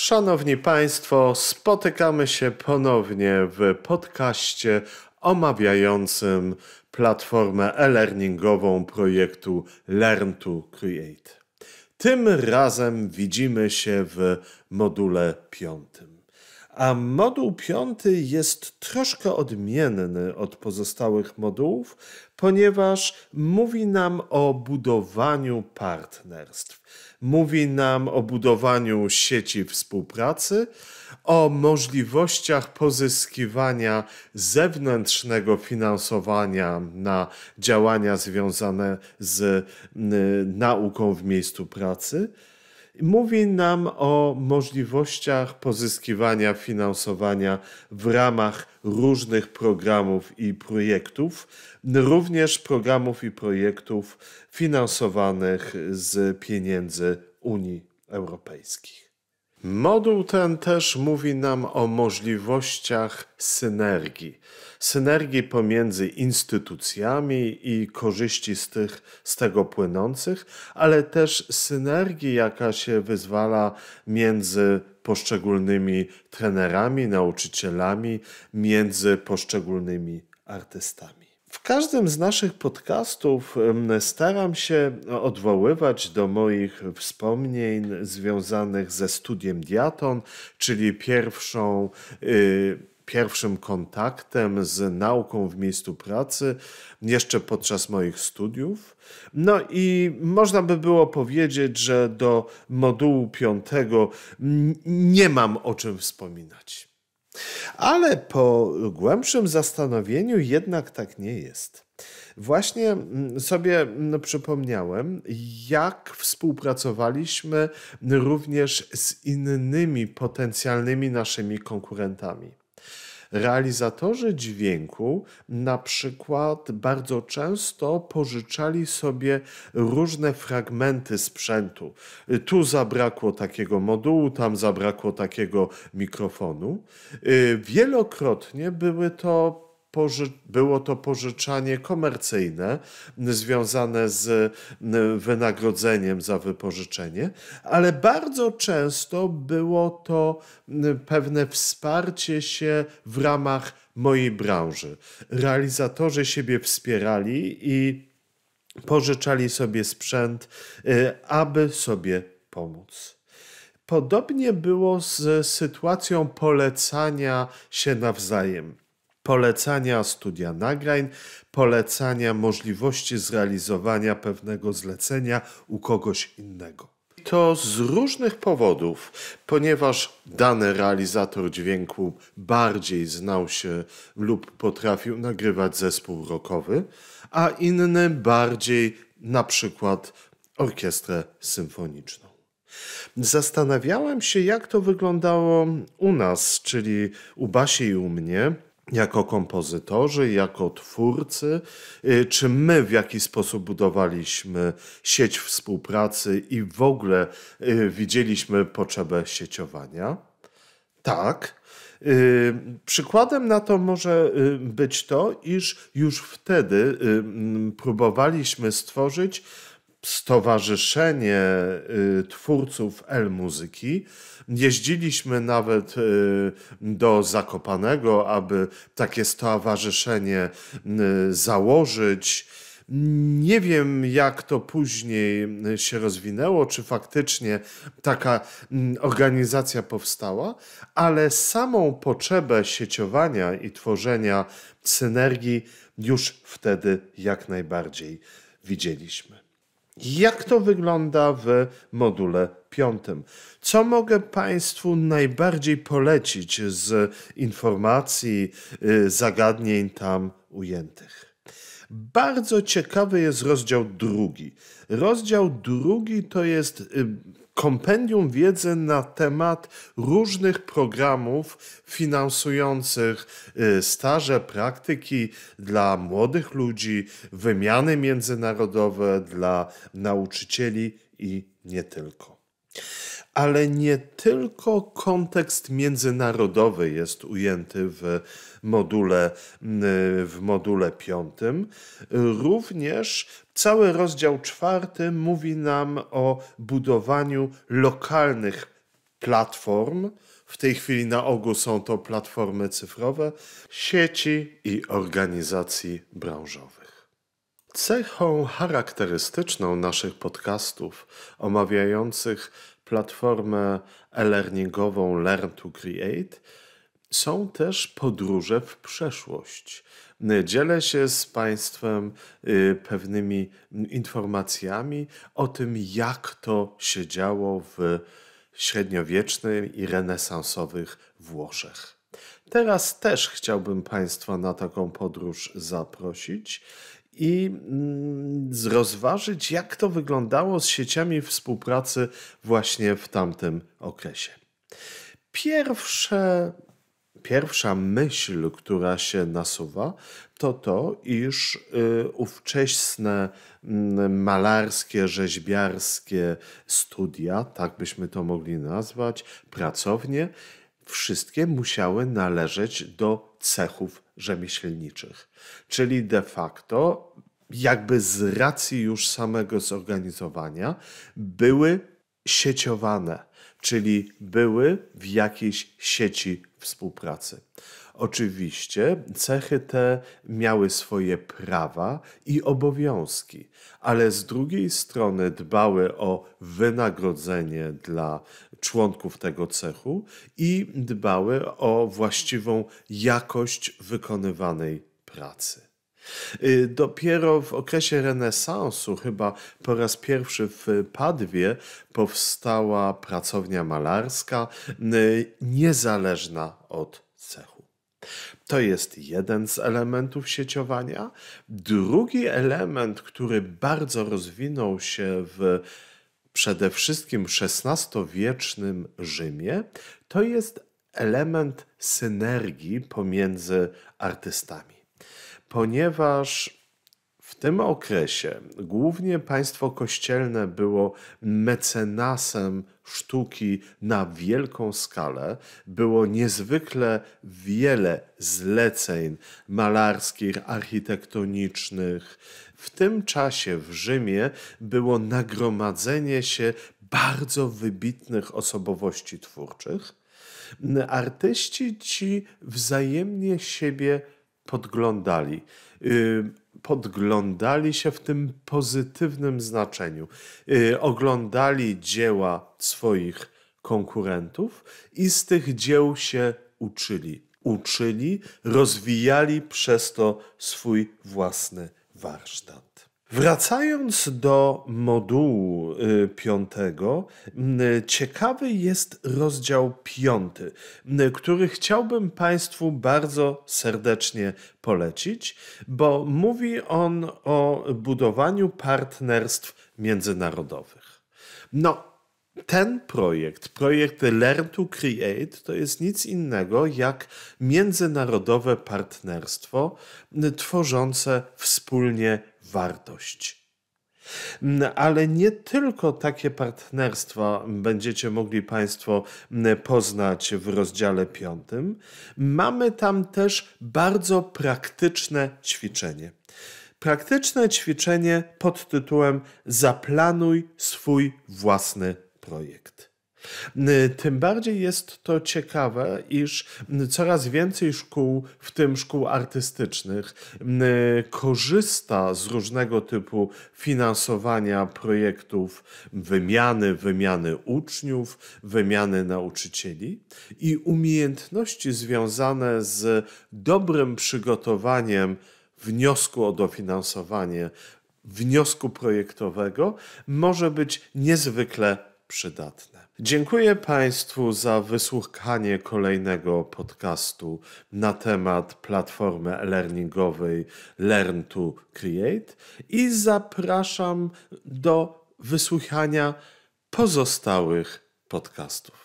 Szanowni Państwo, spotykamy się ponownie w podcaście omawiającym platformę e-learningową projektu Learn to Create. Tym razem widzimy się w module piątym. A moduł piąty jest troszkę odmienny od pozostałych modułów, ponieważ mówi nam o budowaniu partnerstw, mówi nam o budowaniu sieci współpracy, o możliwościach pozyskiwania zewnętrznego finansowania na działania związane z nauką w miejscu pracy mówi nam o możliwościach pozyskiwania finansowania w ramach różnych programów i projektów, również programów i projektów finansowanych z pieniędzy Unii Europejskiej. Moduł ten też mówi nam o możliwościach synergii. Synergii pomiędzy instytucjami i korzyści z, tych, z tego płynących, ale też synergii, jaka się wyzwala między poszczególnymi trenerami, nauczycielami, między poszczególnymi artystami. W każdym z naszych podcastów staram się odwoływać do moich wspomnień związanych ze studiem diaton, czyli pierwszą. Yy, pierwszym kontaktem z nauką w miejscu pracy, jeszcze podczas moich studiów. No i można by było powiedzieć, że do modułu piątego nie mam o czym wspominać. Ale po głębszym zastanowieniu jednak tak nie jest. Właśnie mm, sobie mm, przypomniałem, jak współpracowaliśmy również z innymi potencjalnymi naszymi konkurentami. Realizatorzy dźwięku na przykład bardzo często pożyczali sobie różne fragmenty sprzętu. Tu zabrakło takiego modułu, tam zabrakło takiego mikrofonu. Y, wielokrotnie były to było to pożyczanie komercyjne związane z wynagrodzeniem za wypożyczenie, ale bardzo często było to pewne wsparcie się w ramach mojej branży. Realizatorzy siebie wspierali i pożyczali sobie sprzęt, y, aby sobie pomóc. Podobnie było z sytuacją polecania się nawzajem polecania studia nagrań, polecania możliwości zrealizowania pewnego zlecenia u kogoś innego. To z różnych powodów, ponieważ dany realizator dźwięku bardziej znał się lub potrafił nagrywać zespół rockowy, a inny bardziej na przykład orkiestrę symfoniczną. Zastanawiałem się, jak to wyglądało u nas, czyli u Basi i u mnie, jako kompozytorzy, jako twórcy, y, czy my w jaki sposób budowaliśmy sieć współpracy i w ogóle y, widzieliśmy potrzebę sieciowania? Tak. Y, przykładem na to może być to, iż już wtedy próbowaliśmy stworzyć stowarzyszenie y, twórców L-muzyki. Jeździliśmy nawet y, do Zakopanego, aby takie stowarzyszenie y, założyć. Nie wiem, jak to później się rozwinęło, czy faktycznie taka mm, organizacja powstała, ale samą potrzebę sieciowania i tworzenia synergii już wtedy jak najbardziej widzieliśmy. Jak to wygląda w module piątym? Co mogę Państwu najbardziej polecić z informacji, y, zagadnień tam ujętych? Bardzo ciekawy jest rozdział drugi. Rozdział drugi to jest y, kompendium wiedzy na temat różnych programów finansujących y, staże, praktyki dla młodych ludzi, wymiany międzynarodowe dla nauczycieli i nie tylko ale nie tylko kontekst międzynarodowy jest ujęty w module, mm, w module piątym, również cały rozdział czwarty mówi nam o budowaniu lokalnych platform, w tej chwili na ogół są to platformy cyfrowe, sieci i organizacji branżowych. Cechą charakterystyczną naszych podcastów omawiających platformę e-learningową Learn to Create, są też podróże w przeszłość. Dzielę się z Państwem y, pewnymi informacjami o tym, jak to się działo w średniowiecznych i renesansowych Włoszech. Teraz też chciałbym Państwa na taką podróż zaprosić i mm, rozważyć, jak to wyglądało z sieciami współpracy właśnie w tamtym okresie. Pierwsze, pierwsza myśl, która się nasuwa, to to, iż y, ówczesne mm, malarskie, rzeźbiarskie studia, tak byśmy to mogli nazwać, pracownie, wszystkie musiały należeć do cechów rzemieślniczych. Czyli de facto jakby z racji już samego zorganizowania były sieciowane, czyli były w jakiejś sieci współpracy. Oczywiście cechy te miały swoje prawa i obowiązki, ale z drugiej strony dbały o wynagrodzenie dla członków tego cechu i dbały o właściwą jakość wykonywanej pracy. Y, dopiero w okresie renesansu, chyba po raz pierwszy w Padwie, powstała pracownia malarska y, niezależna od cechu. To jest jeden z elementów sieciowania. Drugi element, który bardzo rozwinął się w przede wszystkim XVI-wiecznym Rzymie, to jest element synergii pomiędzy artystami ponieważ w tym okresie głównie państwo kościelne było mecenasem sztuki na wielką skalę. Było niezwykle wiele zleceń malarskich, architektonicznych. W tym czasie w Rzymie było nagromadzenie się bardzo wybitnych osobowości twórczych. Artyści ci wzajemnie siebie podglądali. Y, podglądali się w tym pozytywnym znaczeniu. Y, oglądali dzieła swoich konkurentów i z tych dzieł się uczyli. Uczyli, rozwijali przez to swój własny warsztat. Wracając do modułu y, piątego, y, ciekawy jest rozdział piąty, y, który chciałbym Państwu bardzo serdecznie polecić, bo mówi on o budowaniu partnerstw międzynarodowych. No, ten projekt, projekt Learn to Create, to jest nic innego jak międzynarodowe partnerstwo tworzące wspólnie wartość. Mm, ale nie tylko takie partnerstwa będziecie mogli Państwo mm, poznać w rozdziale 5. Mamy tam też bardzo praktyczne ćwiczenie. Praktyczne ćwiczenie pod tytułem Zaplanuj swój własny projekt. Tym bardziej jest to ciekawe, iż coraz więcej szkół, w tym szkół artystycznych, korzysta z różnego typu finansowania projektów wymiany, wymiany uczniów, wymiany nauczycieli i umiejętności związane z dobrym przygotowaniem wniosku o dofinansowanie, wniosku projektowego może być niezwykle przydatne. Dziękuję Państwu za wysłuchanie kolejnego podcastu na temat platformy learningowej Learn to Create i zapraszam do wysłuchania pozostałych podcastów.